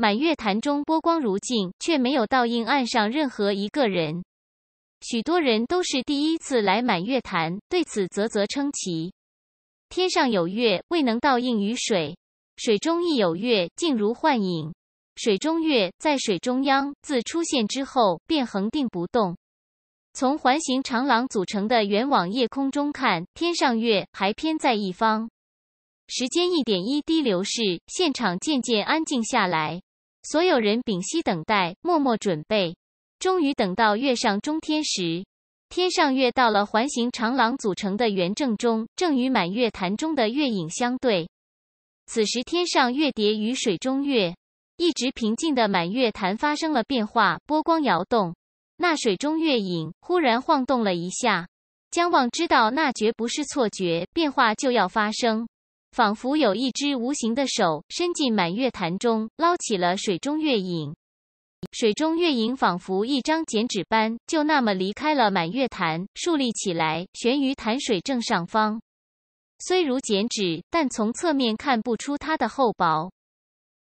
满月潭中波光如镜，却没有倒映岸上任何一个人。许多人都是第一次来满月潭，对此啧啧称奇。天上有月，未能倒映于水；水中亦有月，静如幻影。水中月在水中央，自出现之后便恒定不动。从环形长廊组成的圆网夜空中看，天上月还偏在一方。时间一点一滴流逝，现场渐渐安静下来。所有人屏息等待，默默准备。终于等到月上中天时，天上月到了环形长廊组成的圆正中，正与满月潭中的月影相对。此时，天上月叠与水中月，一直平静的满月潭发生了变化，波光摇动。那水中月影忽然晃动了一下，江望知道那绝不是错觉，变化就要发生。仿佛有一只无形的手伸进满月潭中，捞起了水中月影。水中月影仿佛一张剪纸般，就那么离开了满月潭，竖立起来，悬于潭水正上方。虽如剪纸，但从侧面看不出它的厚薄；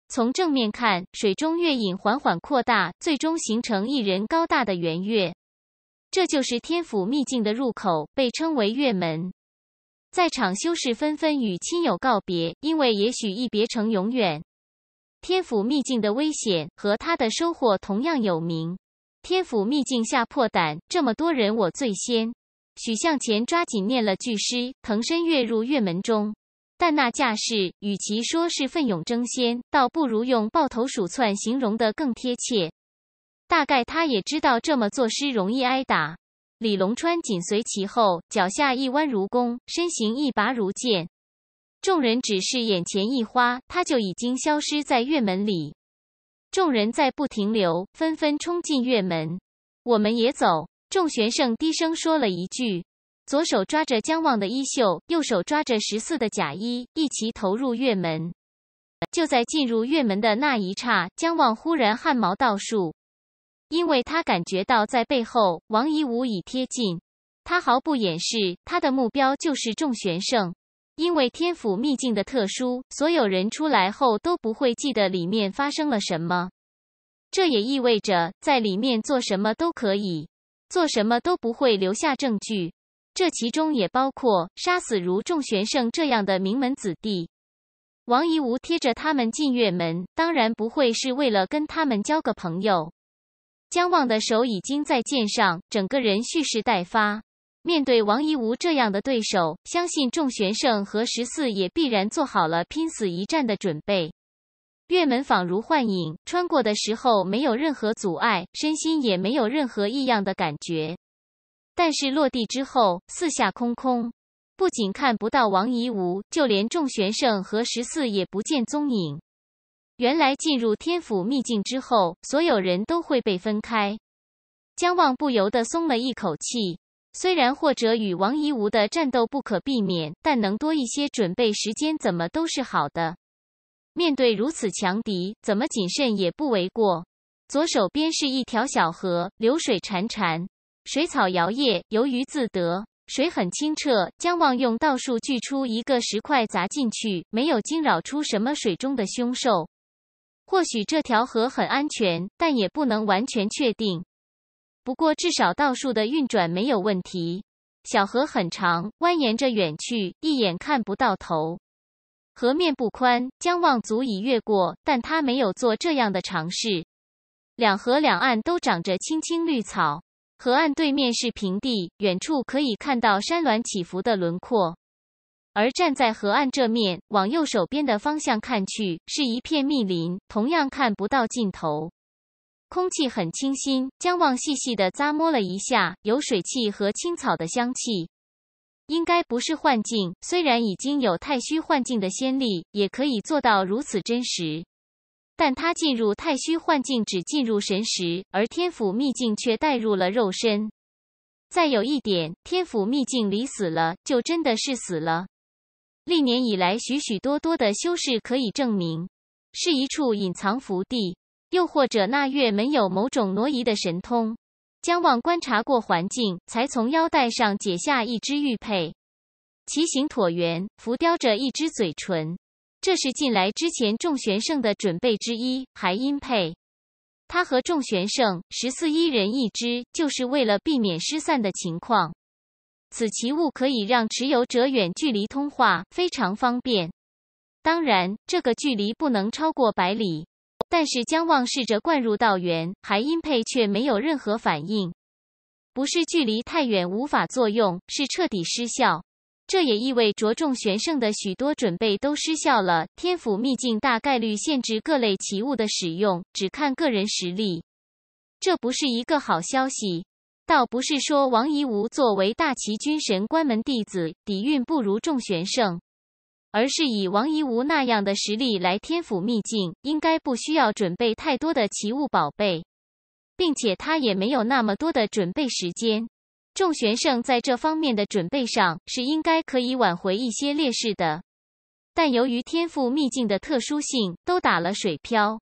从正面看，水中月影缓缓扩大，最终形成一人高大的圆月。这就是天府秘境的入口，被称为月门。在场修士纷纷与亲友告别，因为也许一别成永远。天府秘境的危险和他的收获同样有名。天府秘境下破胆，这么多人我最先。许向前抓紧念了句诗，腾身跃入院门中。但那架势，与其说是奋勇争先，倒不如用抱头鼠窜形容的更贴切。大概他也知道这么做诗容易挨打。李龙川紧随其后，脚下一弯如弓，身形一拔如箭。众人只是眼前一花，他就已经消失在月门里。众人再不停留，纷纷冲进月门。我们也走。众玄圣低声说了一句，左手抓着姜望的衣袖，右手抓着十四的甲衣，一齐投入月门。就在进入月门的那一刹，姜望忽然汗毛倒竖。因为他感觉到在背后，王一武已贴近他，毫不掩饰他的目标就是众玄圣。因为天府秘境的特殊，所有人出来后都不会记得里面发生了什么，这也意味着在里面做什么都可以，做什么都不会留下证据。这其中也包括杀死如众玄圣这样的名门子弟。王一吾贴着他们进月门，当然不会是为了跟他们交个朋友。江望的手已经在剑上，整个人蓄势待发。面对王一吾这样的对手，相信仲玄圣和十四也必然做好了拼死一战的准备。月门仿如幻影，穿过的时候没有任何阻碍，身心也没有任何异样的感觉。但是落地之后，四下空空，不仅看不到王一吾，就连仲玄圣和十四也不见踪影。原来进入天府秘境之后，所有人都会被分开。江望不由得松了一口气。虽然或者与王一吾的战斗不可避免，但能多一些准备时间，怎么都是好的。面对如此强敌，怎么谨慎也不为过。左手边是一条小河，流水潺潺，水草摇曳，游鱼自得。水很清澈。江望用道术锯出一个石块砸进去，没有惊扰出什么水中的凶兽。或许这条河很安全，但也不能完全确定。不过至少倒数的运转没有问题。小河很长，蜿蜒着远去，一眼看不到头。河面不宽，江望足以越过，但他没有做这样的尝试。两河两岸都长着青青绿草，河岸对面是平地，远处可以看到山峦起伏的轮廓。而站在河岸这面，往右手边的方向看去，是一片密林，同样看不到尽头。空气很清新，江望细细的咂摸了一下，有水汽和青草的香气，应该不是幻境。虽然已经有太虚幻境的先例，也可以做到如此真实，但他进入太虚幻境只进入神识，而天府秘境却带入了肉身。再有一点，天府秘境里死了，就真的是死了。历年以来，许许多多的修士可以证明，是一处隐藏福地，又或者那月门有某种挪移的神通。江望观察过环境，才从腰带上解下一只玉佩，其形椭圆，浮雕着一只嘴唇。这是近来之前众玄圣的准备之一，还阴佩。他和众玄圣十四一人一只，就是为了避免失散的情况。此奇物可以让持有者远距离通话，非常方便。当然，这个距离不能超过百里。但是将望试着灌入道源，还音配却没有任何反应。不是距离太远无法作用，是彻底失效。这也意味着众玄圣的许多准备都失效了。天府秘境大概率限制各类奇物的使用，只看个人实力。这不是一个好消息。倒不是说王夷吾作为大齐军神关门弟子，底蕴不如众玄圣，而是以王夷吾那样的实力来天府秘境，应该不需要准备太多的奇物宝贝，并且他也没有那么多的准备时间。众玄圣在这方面的准备上，是应该可以挽回一些劣势的，但由于天赋秘境的特殊性，都打了水漂。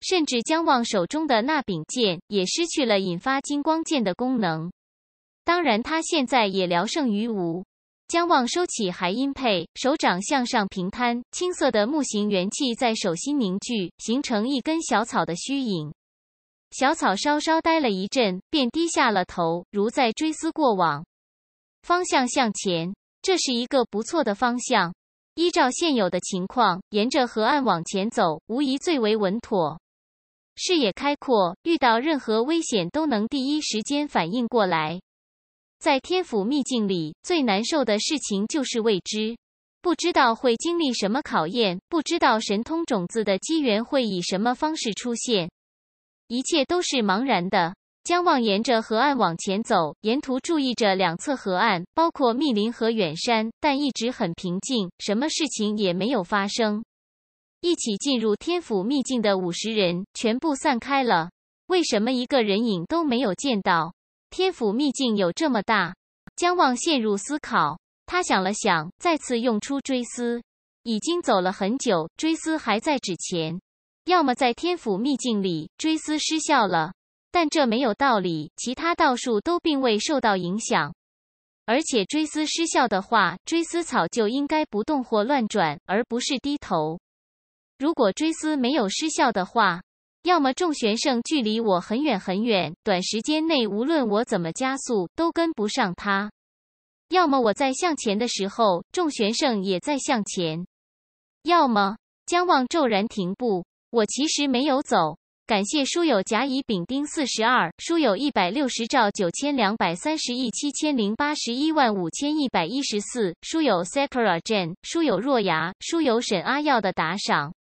甚至姜望手中的那柄剑也失去了引发金光剑的功能。当然，他现在也聊胜于无。姜望收起还阴佩，手掌向上平摊，青色的木形元气在手心凝聚，形成一根小草的虚影。小草稍稍呆了一阵，便低下了头，如在追思过往。方向向前，这是一个不错的方向。依照现有的情况，沿着河岸往前走，无疑最为稳妥。视野开阔，遇到任何危险都能第一时间反应过来。在天府秘境里，最难受的事情就是未知，不知道会经历什么考验，不知道神通种子的机缘会以什么方式出现，一切都是茫然的。江望沿着河岸往前走，沿途注意着两侧河岸，包括密林和远山，但一直很平静，什么事情也没有发生。一起进入天府秘境的五十人全部散开了，为什么一个人影都没有见到？天府秘境有这么大，江望陷入思考。他想了想，再次用出追思。已经走了很久，追思还在之前。要么在天府秘境里追思失效了，但这没有道理。其他道术都并未受到影响，而且追思失效的话，追思草就应该不动或乱转，而不是低头。如果追思没有失效的话，要么众玄圣距离我很远很远，短时间内无论我怎么加速都跟不上他；要么我在向前的时候，众玄圣也在向前；要么江望骤然停步，我其实没有走。感谢书友甲乙丙丁四十二、书友一百六十兆九千两百三十亿七千零八十一万五千一百一十四、书友 s e k a r a j e n 书友若牙、书友沈阿耀的打赏。